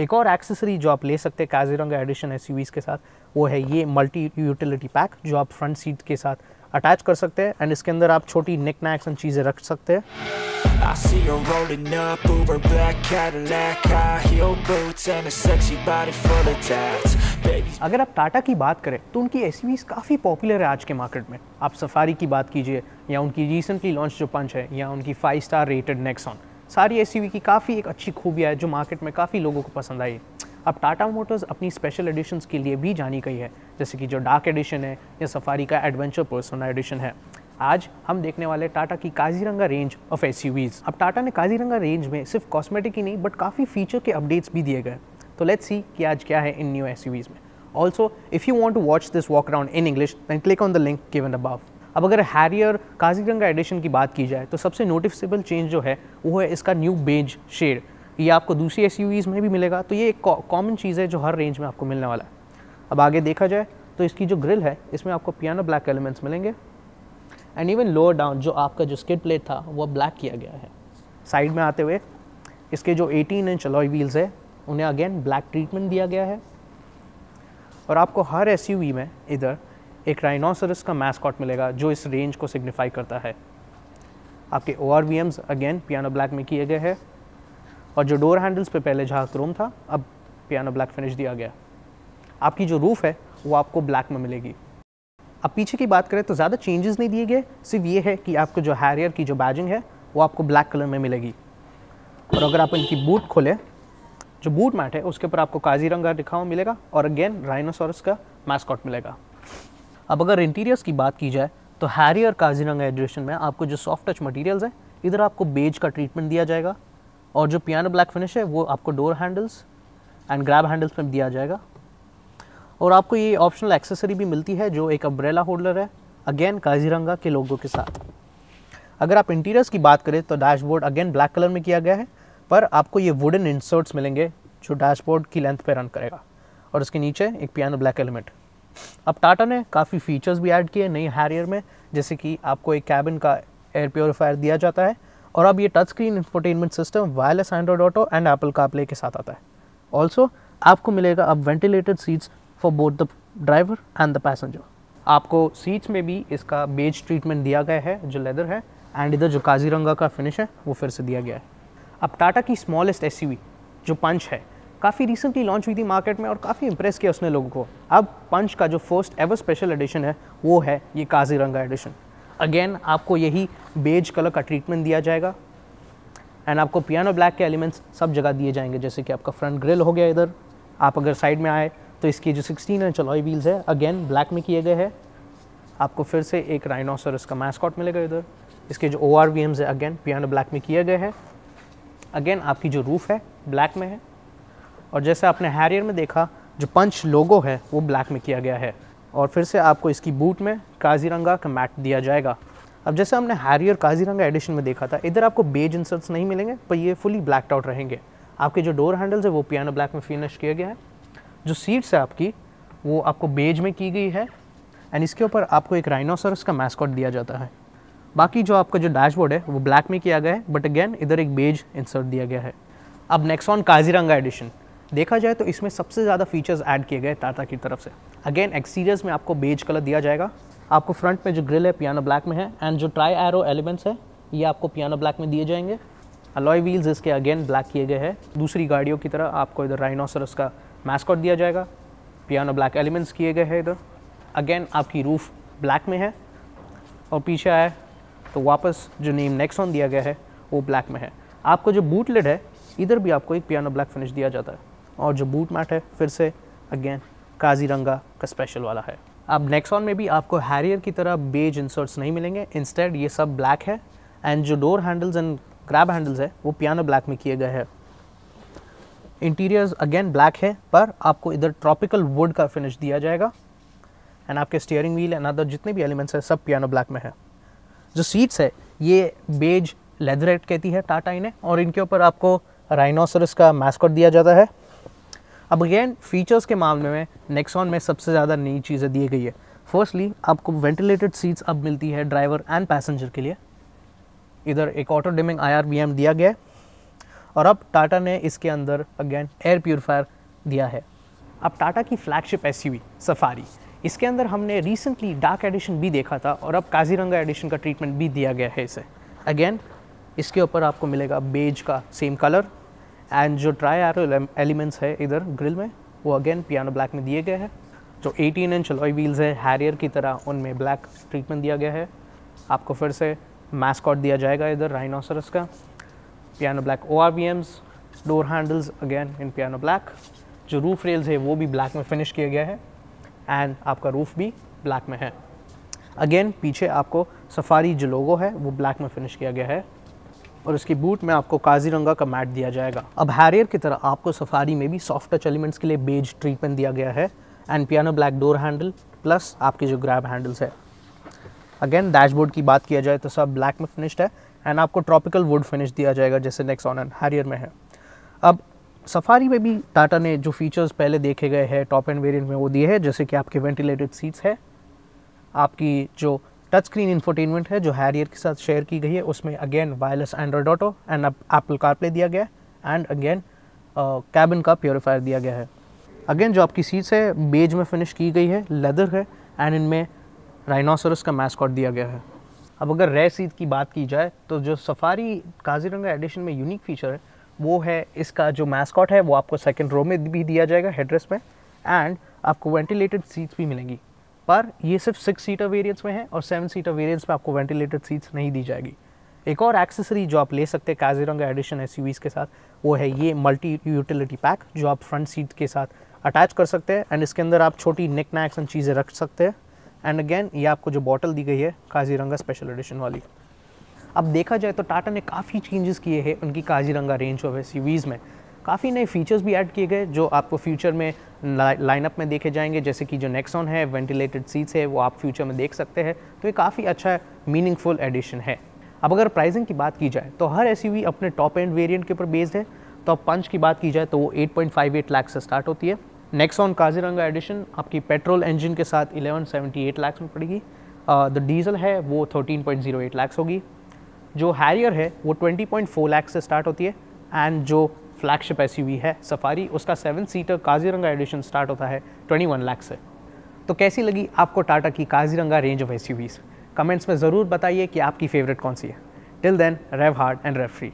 एक और एक्सेसरी जो आप ले सकते हैं काजीरंगा एडिशन एस के साथ वो है ये मल्टी यूटिलिटी पैक जो आप फ्रंट सीट के साथ अटैच कर सकते हैं एंड इसके अंदर आप छोटी निक नैक्स एंड चीज़ें रख सकते हैं अगर आप टाटा की बात करें तो उनकी एस काफ़ी पॉपुलर है आज के मार्केट में आप सफारी की बात कीजिए या उनकी रिसेंटली लॉन्च जो पंच है या उनकी फाइव स्टार रेटेड नेक्सॉन सारी एस की काफ़ी एक अच्छी खूबियाँ है जो मार्केट में काफ़ी लोगों को पसंद आई अब टाटा मोटर्स अपनी स्पेशल एडिशन्स के लिए भी जानी गई है जैसे कि जो डार्क एडिशन है या सफारी का एडवेंचर पर्सोना एडिशन है आज हम देखने वाले टाटा की काजीरंगा रेंज ऑफ एस अब टाटा ने काजीरंगा रेंज में सिर्फ कॉस्मेटिक ही नहीं बट काफ़ी फीचर के अपडेट्स भी दिए गए तो लेट्स सी कि आज क्या है इन न्यू एस में also if you want to watch this walk around in English then click on the link given about अब अगर हैरी और काजीरंगा एडिशन की बात की जाए तो सबसे नोटिसबल चेंज जो है वो है इसका न्यू बेज शेड ये आपको दूसरी एस में भी मिलेगा तो ये एक कॉमन चीज़ है जो हर रेंज में आपको मिलने वाला है अब आगे देखा जाए तो इसकी जो ग्रिल है इसमें आपको पियानो ब्लैक एलिमेंट्स मिलेंगे एंड इवन लोअर डाउन जो आपका जो स्किड प्लेट था वह ब्लैक किया गया है साइड में आते हुए इसके जो 18 इंच अलॉय व्हील्स है उन्हें अगेन ब्लैक ट्रीटमेंट दिया गया है और आपको हर एस में इधर एक राइनोसरस का मैस्कॉट मिलेगा जो इस रेंज को सिग्निफाई करता है आपके O R V Ms again piano black में किए गए हैं और जो डोर हैंडल्स पे पहले जहाँ क्रोम था अब पियानो ब्लैक फिनिश दिया गया आपकी जो रूफ़ है वो आपको ब्लैक में मिलेगी अब पीछे की बात करें तो ज़्यादा चेंजेस नहीं दिए गए सिर्फ ये है कि आपको जो हैरियर की जो बैजिंग है वो आपको ब्लैक कलर में मिलेगी और अगर आप इनकी बूट खोलें जो बूट मैट है उसके ऊपर आपको काजीरंगा हुआ मिलेगा और अगेन राइनोसॉरस का मैस्कॉट मिलेगा अब अगर इंटीरियर्स की बात की जाए तो हैरी और काजीरंगा एडिशन में आपको जो सॉफ्ट टच मटेरियल्स हैं इधर आपको बेज का ट्रीटमेंट दिया जाएगा और जो पियानो ब्लैक फिनिश है वो आपको door handles and grab handles में दिया जाएगा और आपको ये ऑप्शनल एक्सेसरी भी मिलती है जो एक अम्ब्रेला होल्डर है अगेन काजीरंगा के लोगों के साथ अगर आप इंटीरियर्स की बात करें तो डैशबोर्ड अगेन ब्लैक कलर में किया गया है पर आपको ये वुडन इंसर्ट्स मिलेंगे जो डैशबोर्ड की लेंथ पे रन करेगा और उसके नीचे एक पियानो ब्लैक एलिमेंट अब टाटा ने काफ़ी फीचर्स भी ऐड किए नई हैरियर में जैसे कि आपको एक कैबिन का एयर प्योरीफायर दिया जाता है और अब ये touch screen infotainment system wireless Android Auto and Apple CarPlay के साथ आता है ऑल्सो आपको मिलेगा अब ventilated seats for both the driver and the passenger आपको सीट्स में भी इसका बेज ट्रीटमेंट दिया गया है जो लेदर है एंड इधर जो काजीरंगा का फिनिश है वो फिर से दिया गया है अब टाटा की स्मॉलेस्ट एस जो पंच है काफ़ी रिसेंटली लॉन्च हुई थी मार्केट में और काफ़ी इंप्रेस किया उसने लोगों को अब पंच का जो फर्स्ट एवर स्पेशल एडिशन है वो है ये काजीरंगा एडिशन अगेन आपको यही बेज कलर का ट्रीटमेंट दिया जाएगा एंड आपको पियानो ब्लैक के एलिमेंट्स सब जगह दिए जाएंगे जैसे कि आपका फ्रंट ग्रिल हो गया इधर आप अगर साइड में आए तो इसकी जो 16 इंच अलॉय व्हील्स है अगेन ब्लैक में किए गए हैं आपको फिर से एक राइनोसरस का मैस्कॉट मिलेगा इधर इसके जो ओ आर है अगेन पियानो ब्लैक में किए गए हैं अगेन आपकी जो रूफ़ है ब्लैक में है और जैसे आपने हैरियर में देखा जो पंच लोगो है वो ब्लैक में किया गया है और फिर से आपको इसकी बूट में काजीरंगा का मैट दिया जाएगा अब जैसे हमने हैरियर काजीरंगा एडिशन में देखा था इधर आपको बेज इंसर्ट्स नहीं मिलेंगे पर ये फुली ब्लैकड आउट रहेंगे आपके जो डोर हैंडल्स है वो पियानो ब्लैक में फिनिश किया गया है जो सीट्स है आपकी वो आपको बेज में की गई है एंड इसके ऊपर आपको एक राइनोसरस का मैस्कॉट दिया जाता है बाकी जो आपका जो डैशबोर्ड है वो ब्लैक में किया गया है बट अगेन इधर एक बेज इंसर्ट दिया गया है अब नेक्स्ट ऑन काजीरंगा एडिशन देखा जाए तो इसमें सबसे ज़्यादा फीचर्स ऐड किए गए टाटा की तरफ से अगेन एक्सटीरियर्स में आपको बेज कलर दिया जाएगा आपको फ्रंट में जो ग्रिल है पियानो ब्लैक में है एंड जो ट्राई एरो एलिमेंट्स है ये आपको पियानो ब्लैक में दिए जाएंगे अलॉय व्हील्स इसके अगेन ब्लैक किए गए हैं दूसरी गाड़ियों की तरह आपको इधर राइनोसरस का मैस्कॉट दिया जाएगा पियानो ब्लैक एलिमेंट्स किए गए हैं इधर अगेन आपकी रूफ़ ब्लैक में है और पीछे आए तो वापस जो नेम नेक्सॉन दिया गया है वो ब्लैक में है आपको जो बूट लेड है इधर भी आपको एक पियानो ब्लैक फिनिश दिया जाता है और जो बूट मैट है फिर से अगेन काजीरंगा का स्पेशल वाला है अब नेक्सॉन में भी आपको हैरियर की तरह बेज इंसर्ट्स नहीं मिलेंगे इंस्टेड ये सब ब्लैक है एंड जो door handles and grab handles है वो पियानो ब्लैक में किए गए हैं इंटीरियर्स अगेन ब्लैक है पर आपको इधर ट्रॉपिकल वुड का फिनिश दिया जाएगा एंड आपके स्टीयरिंग व्हील एंड अदर जितने भी एलिमेंट्स हैं सब पियानो ब्लैक में है जो सीट्स है ये बेज लेदरेट कहती है टाटा इन्हें और इनके ऊपर आपको राइनोसरस का मैस्कट दिया जाता है अब अगेन फीचर्स के मामले में नेक्सॉन में सबसे ज़्यादा नई चीज़ें दी गई है फर्स्टली आपको वेंटिलेटेड सीट्स अब मिलती है ड्राइवर एंड पैसेंजर के लिए इधर एक ऑटो डिमिंग आई दिया गया है और अब टाटा ने इसके अंदर अगेन एयर प्योरीफायर दिया है अब टाटा की फ्लैगशिप हुई सफारी इसके अंदर हमने रिसेंटली डार्क एडिशन भी देखा था और अब काजीरंगा एडिशन का ट्रीटमेंट भी दिया गया है इसे अगेन इसके ऊपर आपको मिलेगा बेज का सेम कलर एंड जो ट्राई एरो एलिमेंट्स है इधर ग्रिल में वो अगेन पियानो ब्लैक में दिए गए हैं जो 18 इंच लॉय व्हील्स है हैरियर की तरह उनमें ब्लैक ट्रीटमेंट दिया गया है आपको फिर से मैस्कॉट दिया जाएगा इधर राइनोसरस का piano black O R V Ms door handles again in piano black जो रूफ रेल्स है वो भी ब्लैक में फिनिश किया गया है एंड आपका रूफ भी ब्लैक में है अगेन पीछे आपको सफारी जो लोगो है वो ब्लैक में फिनिश किया गया है और उसकी बूट में आपको काजीरंगा का मैट दिया जाएगा अब हैरियर की तरह आपको सफारी में भी सॉफ्ट टच एलिमेंट्स के लिए बेज ट्रीटमेंट दिया गया है and piano black door handle plus आपके जो ग्रैब हैंडल्स है अगेन डैशबोर्ड की बात किया जाए तो सब ब्लैक में फिनिश्ड है एंड आपको ट्रॉपिकल वुड फिनिश दिया जाएगा जैसे ऑन एंड हैरियर में है अब सफारी में भी टाटा ने जो फीचर्स पहले देखे गए हैं टॉप एंड वेरियंट में वो दिए हैं जैसे कि आपके वेंटिलेटेड सीट्स है आपकी जो टच स्क्रीन इन्फोटेनमेंट है जो हैरियर के साथ शेयर की गई है उसमें again wireless Android Auto and Apple CarPlay दिया गया है एंड अगेन कैबिन का प्योरीफायर दिया गया है अगेन जो आपकी सीट्स है बेज में फिनिश की गई है लेदर है एंड इनमें राइनासोरस का मैस्कॉट दिया गया है अब अगर रे सीट की बात की जाए तो जो सफारी काजीरंगा एडिशन में यूनिक फीचर है वो है इसका जो मैस्कॉट है वो आपको सेकेंड रो में भी दिया जाएगा हेड्रेस में एंड आपको वेंटिलेटेड सीट्स भी मिलेंगी पर ये सिर्फ सिक्स सीटर वेरियंट्स में है और सेवन सीटर वेरियंट्स में आपको वेंटिलेटेड सीट्स नहीं दी जाएगी एक और एक्सेसरी जो आप ले सकते हैं काजीरंगा एडिशन एस के साथ वो है ये मल्टी यूटिलिटी पैक जो आप फ्रंट सीट के साथ अटैच कर सकते हैं एंड इसके अंदर आप छोटी नेक नैक्स एंड चीज़ें रख सकते हैं एंड अगेन ये आपको जो बॉटल दी गई है काजीरंगा स्पेशल एडिशन वाली अब देखा जाए तो टाटा ने काफ़ी चेंजेस किए हैं उनकी काजीरंगा रेंज ऑफ एस में काफ़ी नए फीचर्स भी ऐड किए गए जो आपको फ्यूचर में लाइनअप में देखे जाएंगे जैसे कि जो नेक्सॉन है वेंटिलेटेड सीट्स है वो आप फ्यूचर में देख सकते हैं तो ये काफ़ी अच्छा मीनिंगफुल एडिशन है अब अगर प्राइसिंग की बात की जाए तो हर एस अपने टॉप एंड वेरियंट के ऊपर बेस्ड है तो अब पंच की बात की जाए तो वो एट लैक्स से स्टार्ट होती है नेक्सॉन काजीरंगा एडिशन आपकी पेट्रोल इंजन के साथ एट लैक्स में पड़ेगी द uh, डीजल है वो 13.08 लैक्स होगी जो हैरियर है वो 20.4 लैक्स से स्टार्ट होती है एंड जो फ्लैगशिप एस है सफारी उसका seven seater Kaziranga edition start होता है ट्वेंटी वन से तो कैसी लगी आपको टाटा की काजीरंगा रेंज ऑफ एस कमेंट्स में ज़रूर बताइए कि आपकी फेवरेट कौन सी है till then rev hard and rev free